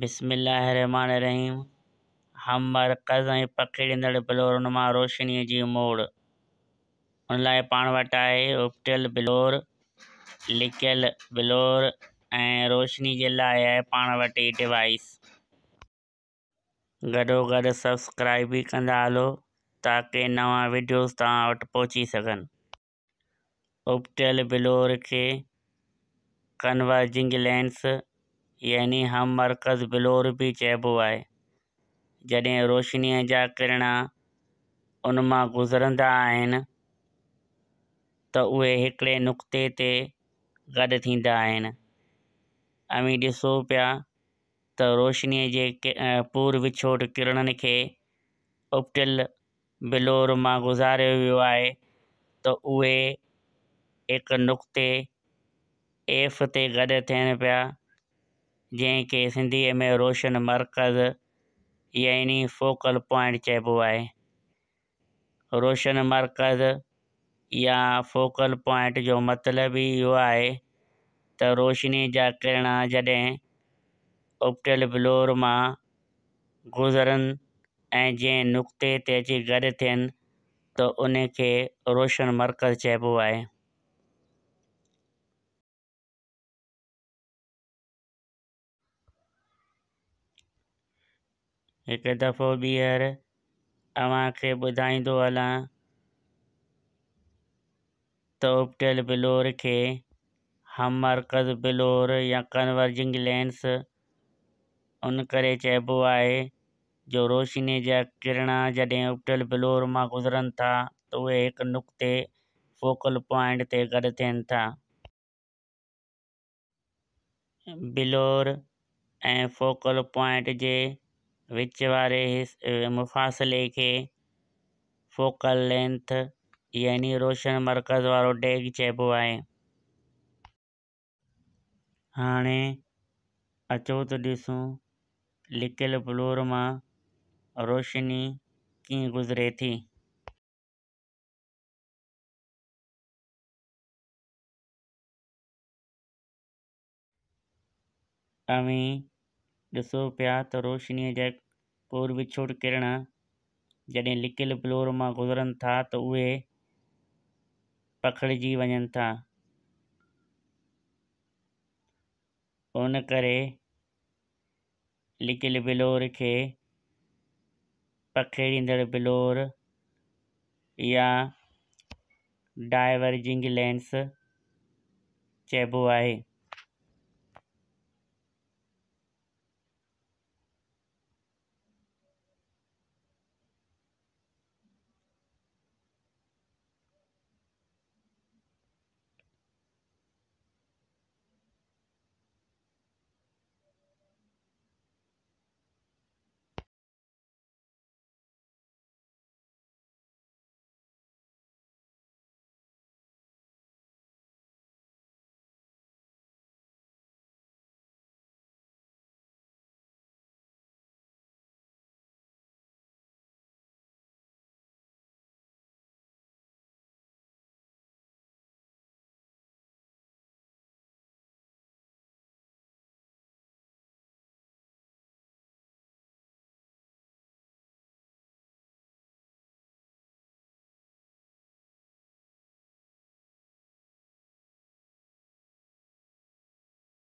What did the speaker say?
بسم اللہ रहीम हम मर्कज़ ऐं पखिड़ींदड़ बिलोर उन मां रोशिनीअ जी मोड़ हुन लाइ पाण वटि आहे उबटियल बिलोर लिकियल बिलोर ऐं रोशिनी जे लाइ आहे पाण वटि ई डिवाइस गॾो गॾु सब्सक्राइब बि कंदा हलो ताके नवां वीडियोस तव्हां वटि पहुची सघनि उबटियल बिलोर खे कनवर्जिंग लेंस यानी हम मर्कज़ बिलोर बि चइबो आहे जॾहिं रोशिनीअ जा किरणा उन मां गुज़रंदा आहिनि त उहे हिकिड़े नुक़्ते ते गॾु थींदा आहिनि अमी ॾिसो पिया त रोशनीअ जे پور पूर विछोट किरणनि खे उबटियल बिलोर मां गुज़ारियो वियो आहे त उहे हिक नुक़्ते एफ ते गॾु थियनि पिया जंहिंखे सिंधीअ में रोशन मर्कज़ यानी फोकल पॉइंट चइबो आहे रोशन मर्कज़ या फोकल पॉइंट जो मतिलबु ई इहो आहे त रोशनी जा किरण जॾहिं उपटल ब्लोर मां गुज़रनि ऐं जंहिं नुक़्ते ते अची गॾु थियनि त उनखे रोशन मर्कज़ु चइबो आहे हिकु दफ़ो ॿीहर तव्हांखे ॿुधाईंदो हलां त उबटल बिलोर खे हम मर्कज़ बिलोर या कन्वर्जिंग लेंस उन करे चइबो आहे जो रोशिनीअ जा किरणा जॾहिं उबटल बिलोर मां गुज़रनि था त उहे हिकु नुक़्ते फोकल पॉइंट ते गॾु थियनि था बिलोर ऐं फोकल पॉइंट जे विच वारे मुफ़ासिले खे फोकल लेंथ यानी रोशन मर्कज़ वारो डेग चइबो आहे हाणे अचो त ॾिसूं लिकियल फ्लोर मां रोशनी कीअं गुज़िरे थी ऐं ॾिसो पिया त रोशनीअ जा कोर विछोड़ किरण जॾहिं लिकिल फ्लोर मां गुज़रनि था त उहे पखिड़िजी वञनि था हुन करे लिकिल ब्लोर खे पखिड़ींदड़ ब्लोर या डाइवर्जिंग लेंस चइबो आहे